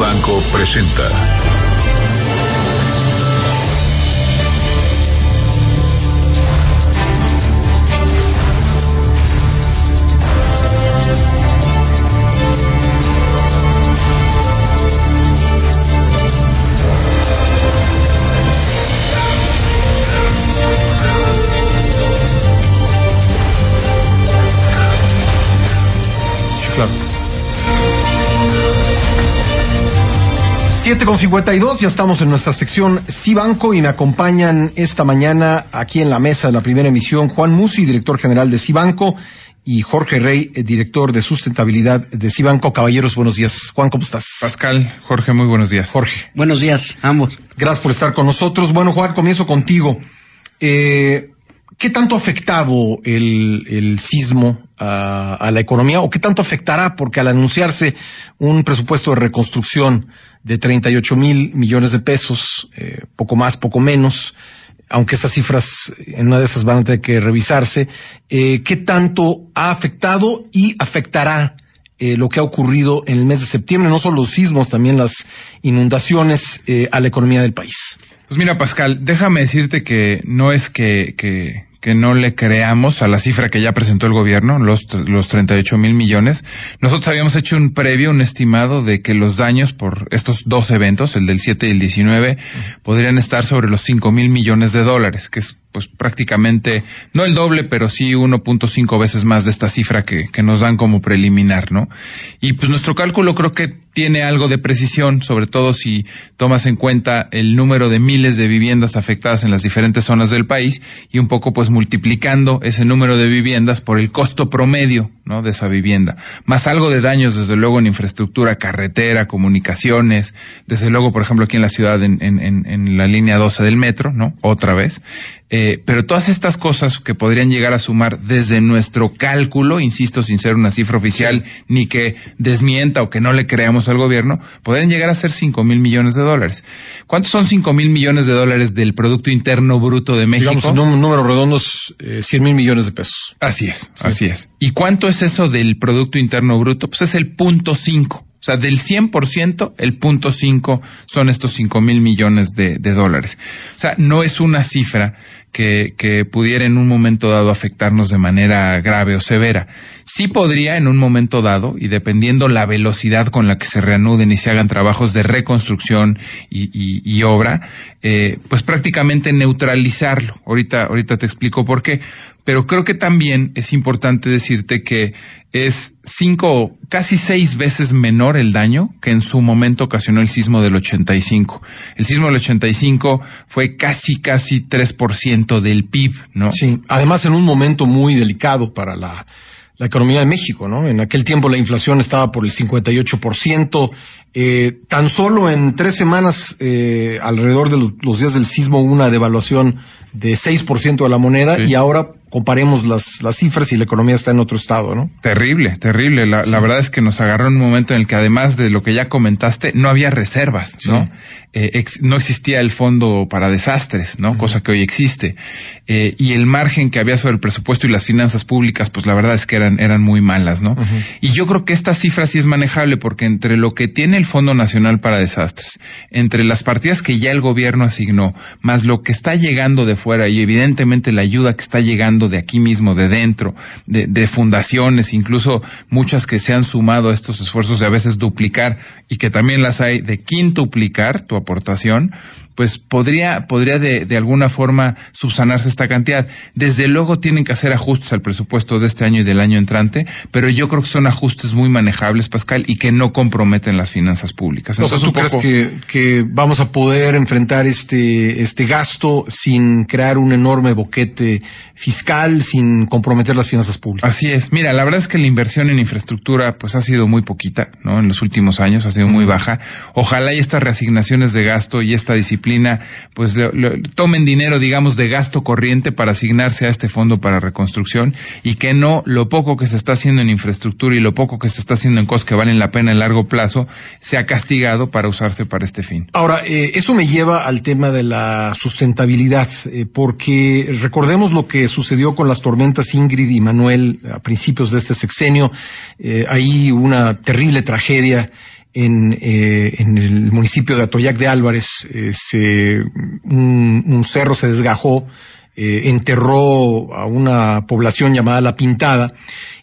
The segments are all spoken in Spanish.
Banco presenta Siete con cincuenta y dos, ya estamos en nuestra sección Cibanco y me acompañan esta mañana aquí en la mesa de la primera emisión Juan Musi, director general de Cibanco, y Jorge Rey, eh, director de sustentabilidad de Cibanco. Caballeros, buenos días. Juan, ¿cómo estás? Pascal, Jorge, muy buenos días. Jorge. Buenos días, ambos. Gracias por estar con nosotros. Bueno, Juan, comienzo contigo. Eh, ¿Qué tanto ha afectado el, sismo a, la economía o qué tanto afectará? Porque al anunciarse un presupuesto de reconstrucción de 38 mil millones de pesos, eh, poco más, poco menos, aunque estas cifras en una de esas van a tener que revisarse, eh, ¿qué tanto ha afectado y afectará eh, lo que ha ocurrido en el mes de septiembre, no solo los sismos, también las inundaciones a la economía del país. Pues mira, Pascal, déjame decirte que no es que, que no le creamos a la cifra que ya presentó el gobierno, los, los 38 mil millones. Nosotros habíamos hecho un previo, un estimado de que los daños por estos dos eventos, el del 7 y el 19, podrían estar sobre los cinco mil millones de dólares, que es pues prácticamente, no el doble, pero sí 1.5 veces más de esta cifra que, que, nos dan como preliminar, ¿no? Y pues nuestro cálculo creo que tiene algo de precisión, sobre todo si tomas en cuenta el número de miles de viviendas afectadas en las diferentes zonas del país y un poco pues multiplicando ese número de viviendas por el costo promedio ¿no? de esa vivienda. Más algo de daños, desde luego, en infraestructura, carretera, comunicaciones, desde luego, por ejemplo, aquí en la ciudad, en, en, la línea 12 del metro, ¿no? Otra vez. Eh, pero todas estas cosas que podrían llegar a sumar desde nuestro cálculo, insisto, sin ser una cifra oficial, ni que desmienta o que no le creamos al gobierno, podrían llegar a ser 5 mil millones de dólares. ¿Cuántos son 5 mil millones de dólares del Producto Interno Bruto de México? Digamos, un número redondo, 100 eh, mil millones de pesos. Así es, así es. ¿Y cuánto es eso del Producto Interno Bruto? Pues es el punto 5. O sea, del 100%, el punto 5 son estos 5 mil millones de, dólares. O sea, no es una cifra que, pudiera en un momento dado afectarnos de manera grave o severa. Sí podría en un momento dado, y dependiendo la velocidad con la que se reanuden y se hagan trabajos de reconstrucción y, obra, eh, pues prácticamente neutralizarlo. Ahorita, ahorita te explico por qué pero creo que también es importante decirte que es cinco, casi seis veces menor el daño que en su momento ocasionó el sismo del 85. El sismo del 85 fue casi, casi 3% del PIB, ¿no? Sí, además en un momento muy delicado para la, economía de México, ¿no? En aquel tiempo la inflación estaba por el 58%. Eh, tan solo en tres semanas, eh, alrededor de los, días del sismo, hubo una devaluación de 6% de la moneda y ahora comparemos las, cifras y la economía está en otro estado, ¿no? Terrible, terrible. La, verdad es que nos agarró en un momento en el que además de lo que ya comentaste, no había reservas, ¿no? Eh, no existía el fondo para desastres, ¿no? Cosa que hoy existe. Eh, y el margen que había sobre el presupuesto y las finanzas públicas, pues la verdad es que eran, eran muy malas, ¿no? Y yo creo que esta cifra sí es manejable porque entre lo que tiene el Fondo Nacional para Desastres, entre las partidas que ya el gobierno asignó, más lo que está llegando de fuera y evidentemente la ayuda que está llegando de aquí mismo, de dentro, de, fundaciones, incluso muchas que se han sumado a estos esfuerzos de a veces duplicar y que también las hay de quintuplicar tu aportación, pues podría, podría de, alguna forma subsanarse esta cantidad. Desde luego tienen que hacer ajustes al presupuesto de este año y del año entrante, pero yo creo que son ajustes muy manejables, Pascal, y que no comprometen las finanzas públicas. Entonces, ¿tú crees que, que, vamos a poder enfrentar este, este gasto sin crear un enorme boquete fiscal? sin comprometer las finanzas públicas. Así es. Mira, la verdad es que la inversión en infraestructura pues ha sido muy poquita, ¿no? En los últimos años ha sido muy baja. Ojalá y estas reasignaciones de gasto y esta disciplina pues tomen dinero, digamos, de gasto corriente para asignarse a este fondo para reconstrucción y que no lo poco que se está haciendo en infraestructura y lo poco que se está haciendo en cosas que valen la pena en largo plazo sea castigado para usarse para este fin. Ahora, eh, eso me lleva al tema de la sustentabilidad, eh, porque recordemos lo que sucedió con las tormentas Ingrid y Manuel a principios de este sexenio. Eh, ahí una terrible tragedia en, eh, el municipio de Atoyac de Álvarez. Eh, un, un, cerro se desgajó, eh, enterró a una población llamada La Pintada.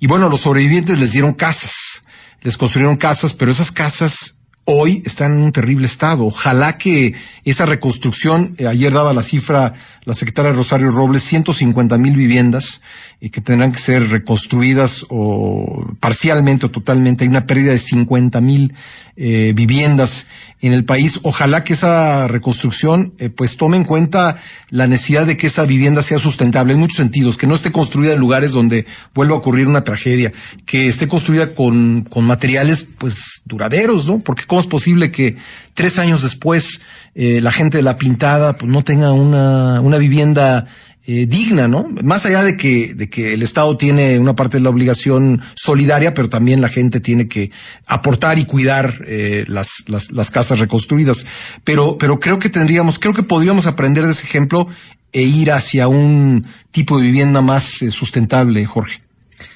Y bueno, los sobrevivientes les dieron casas, les construyeron casas, pero esas casas hoy están en un terrible estado. Ojalá que esa reconstrucción, eh, ayer daba la cifra la secretaria Rosario Robles, 150 mil viviendas y eh, que tendrán que ser reconstruidas o parcialmente o totalmente. Hay una pérdida de 50 mil eh, viviendas en el país. Ojalá que esa reconstrucción pues tome en cuenta la necesidad de que esa vivienda sea sustentable en muchos sentidos, que no esté construida en lugares donde vuelva a ocurrir una tragedia, que esté construida con, con materiales pues duraderos, ¿no? Porque es posible que tres años después eh, la gente de La Pintada pues, no tenga una, vivienda eh, digna, ¿no? Más allá de que, el Estado tiene una parte de la obligación solidaria, pero también la gente tiene que aportar y cuidar eh, las, casas reconstruidas. Pero, creo que tendríamos, creo que podríamos aprender de ese ejemplo e ir hacia un tipo de vivienda más sustentable, Jorge.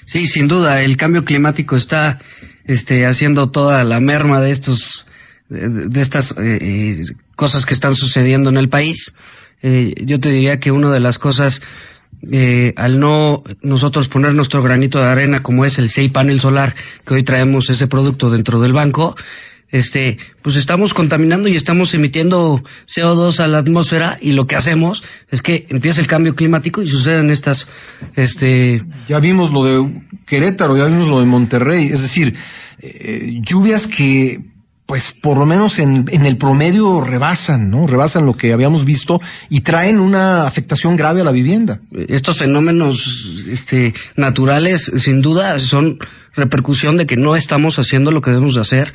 Sí, sin duda, el cambio climático está este, haciendo toda la merma de estos, de, estas eh, eh, cosas que están sucediendo en el país. Eh, yo te diría que una de las cosas, al no nosotros poner nuestro granito de arena como es el 6 panel solar, que hoy traemos ese producto dentro del banco, este, pues estamos contaminando y estamos emitiendo CO2 a la atmósfera y lo que hacemos es que empieza el cambio climático y suceden estas, este... Ya vimos lo de Querétaro, ya vimos lo de Monterrey, es decir, eh, lluvias que pues por lo menos en, el promedio rebasan, ¿no? Rebasan lo que habíamos visto y traen una afectación grave a la vivienda. Estos fenómenos este, naturales, sin duda, son repercusión de que no estamos haciendo lo que debemos de hacer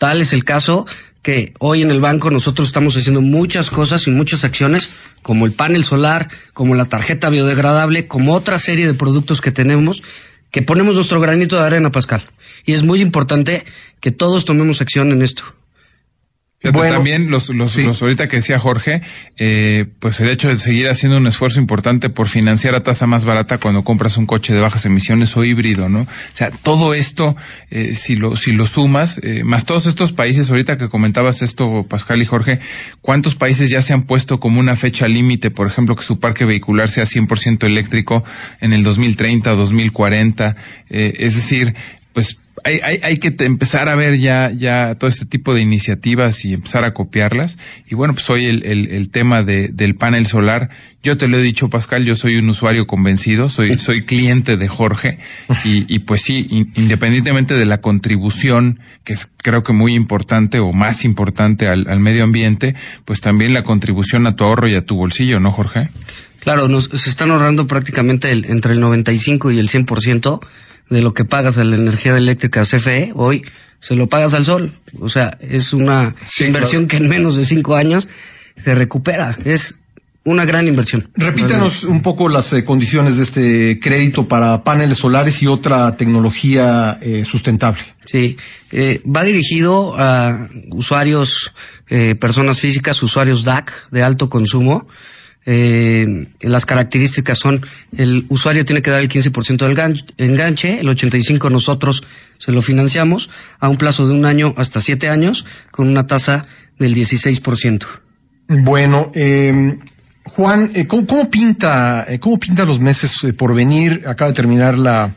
Tal es el caso que hoy en el banco nosotros estamos haciendo muchas cosas y muchas acciones, como el panel solar, como la tarjeta biodegradable, como otra serie de productos que tenemos, que ponemos nuestro granito de arena, Pascal. Y es muy importante que todos tomemos acción en esto. Fíjate, también los, los, ahorita que decía Jorge, eh, pues el hecho de seguir haciendo un esfuerzo importante por financiar a tasa más barata cuando compras un coche de bajas emisiones o híbrido, ¿no? O sea, todo esto, eh, si lo, si lo sumas, eh, más todos estos países, ahorita que comentabas esto, Pascal y Jorge, ¿cuántos países ya se han puesto como una fecha límite, por ejemplo, que su parque vehicular sea 100% eléctrico en el 2030, 2040? Eh, es decir, pues hay, hay, que empezar a ver ya, ya todo este tipo de iniciativas y empezar a copiarlas. Y bueno, pues hoy el, el, el tema del panel solar, yo te lo he dicho, Pascal, yo soy un usuario convencido, soy, soy cliente de Jorge y, y pues sí, independientemente de la contribución, que es creo que muy importante o más importante al, al medio ambiente, pues también la contribución a tu ahorro y a tu bolsillo, ¿no, Jorge? Claro, nos, se están ahorrando prácticamente el, entre el 95 y el 100% de lo que pagas a la energía eléctrica CFE hoy, se lo pagas al sol. O sea, es una inversión que en menos de cinco años se recupera. Es una gran inversión. Repítanos un poco las eh, condiciones de este crédito para paneles solares y otra tecnología eh, sustentable. Sí, eh, va dirigido a usuarios, personas físicas, usuarios DAC de alto consumo. Eh, las características son el usuario tiene que dar el 15% del enganche, el 85% nosotros se lo financiamos a un plazo de un año hasta siete años con una tasa del 16%. Bueno, em, Juan, eh, ¿cómo, pinta, eh, ¿cómo pinta los meses por venir? Acaba de terminar la,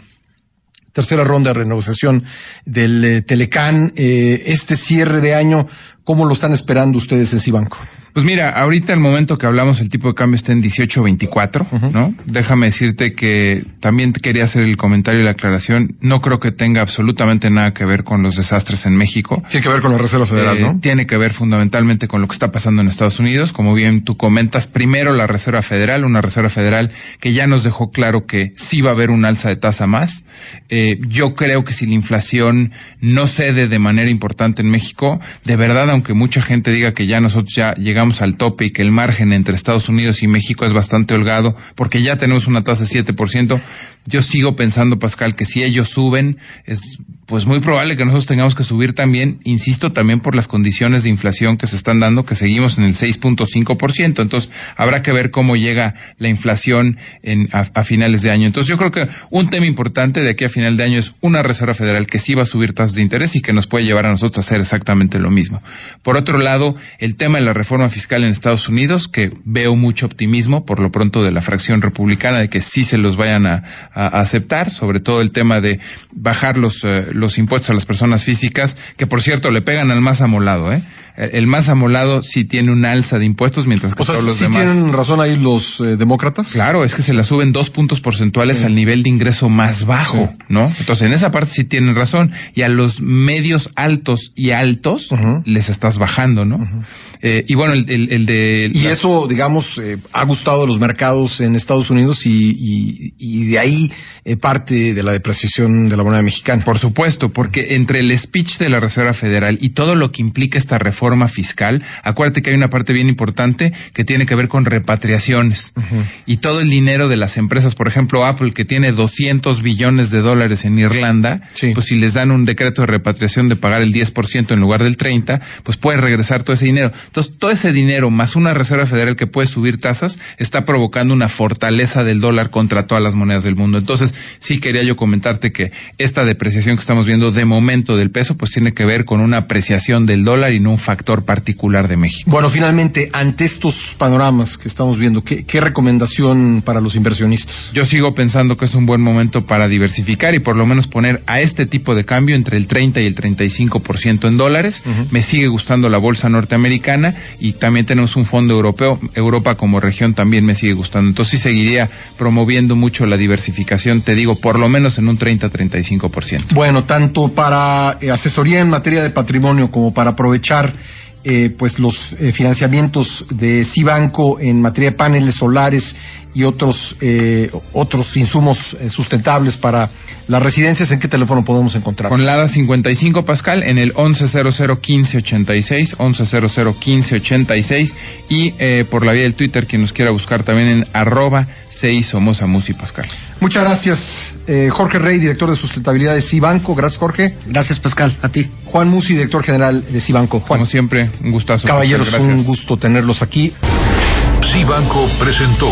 tercera ronda de renegociación del Telecan, Telecán. este cierre de año, ¿cómo lo están esperando ustedes en Cibanco? Pues mira, ahorita el momento que hablamos el tipo de cambio está en 18.24, 24 ¿no? Déjame decirte que también quería hacer el comentario y la aclaración. No creo que tenga absolutamente nada que ver con los desastres en México. Tiene que ver con la Reserva Federal, eh, ¿no? Tiene que ver fundamentalmente con lo que está pasando en Estados Unidos. Como bien tú comentas, primero la Reserva Federal, una Reserva Federal que ya nos dejó claro que sí va a haber un alza de tasa más. Eh, yo creo que si la inflación no cede de manera importante en México, de verdad, aunque mucha gente diga que ya nosotros ya llegamos vamos al tope y que el margen entre Estados Unidos y México es bastante holgado, porque ya tenemos una tasa de 7%, yo sigo pensando, Pascal, que si ellos suben, es pues muy probable que nosotros tengamos que subir también, insisto, también por las condiciones de inflación que se están dando, que seguimos en el 6.5%. Entonces, habrá que ver cómo llega la inflación en, a, finales de año. Entonces, yo creo que un tema importante de aquí a final de año es una Reserva Federal que sí va a subir tasas de interés y que nos puede llevar a nosotros a hacer exactamente lo mismo. Por otro lado, el tema de la reforma fiscal en Estados Unidos, que veo mucho optimismo por lo pronto de la fracción republicana de que sí se los vayan a, aceptar, sobre todo el tema de bajar los... Eh, los impuestos a las personas físicas, que por cierto le pegan al más amolado, ¿eh? el más amolado sí tiene un alza de impuestos, mientras que o todos los ¿sí demás. ¿Tienen razón ahí los eh, demócratas? Claro, es que se la suben dos puntos porcentuales al nivel de ingreso más bajo, ¿no? Entonces, en esa parte sí tienen razón. Y a los medios altos y altos les estás bajando, ¿no? Eh, y bueno, el, de. Y eso, digamos, eh, ha gustado a los mercados en Estados Unidos y de ahí parte de la depreciación de la moneda mexicana. Por supuesto, porque entre el speech de la Reserva Federal y todo lo que implica esta reforma, forma fiscal. Acuérdate que hay una parte bien importante que tiene que ver con repatriaciones. Y todo el dinero de las empresas, por ejemplo, Apple, que tiene 200 billones de dólares en Irlanda, pues si les dan un decreto de repatriación de pagar el 10% en lugar del 30%, pues puede regresar todo ese dinero. Entonces, todo ese dinero más una Reserva Federal que puede subir tasas está provocando una fortaleza del dólar contra todas las monedas del mundo. Entonces, sí quería yo comentarte que esta depreciación que estamos viendo de momento del peso, pues tiene que ver con una apreciación del dólar y no un factor actor particular de México. Bueno, finalmente, ante estos panoramas que estamos viendo, ¿qué, recomendación para los inversionistas? Yo sigo pensando que es un buen momento para diversificar y por lo menos poner a este tipo de cambio entre el 30 y el 35% en dólares. Me sigue gustando la bolsa norteamericana y también tenemos un fondo europeo. Europa como región también me sigue gustando. Entonces sí seguiría promoviendo mucho la diversificación, te digo, por lo menos en un 30-35%. Bueno, tanto para eh, asesoría en materia de patrimonio como para aprovechar eh, pues los eh, financiamientos de Cibanco en materia de paneles solares y otros, eh, otros insumos eh, sustentables para las residencias, ¿en qué teléfono podemos encontrar? Con Lada 55 Pascal en el 1100 11001586, 11001586 y eh, por la vía del Twitter quien nos quiera buscar también en arroba 6 a Pascal. Muchas gracias, Jorge Rey, director de sustentabilidad de Cibanco. Gracias, Jorge. Gracias, Pascal. A ti. Juan Musi, director general de Cibanco. Como siempre, un gustazo. Caballeros, un gusto tenerlos aquí. Cibanco presentó.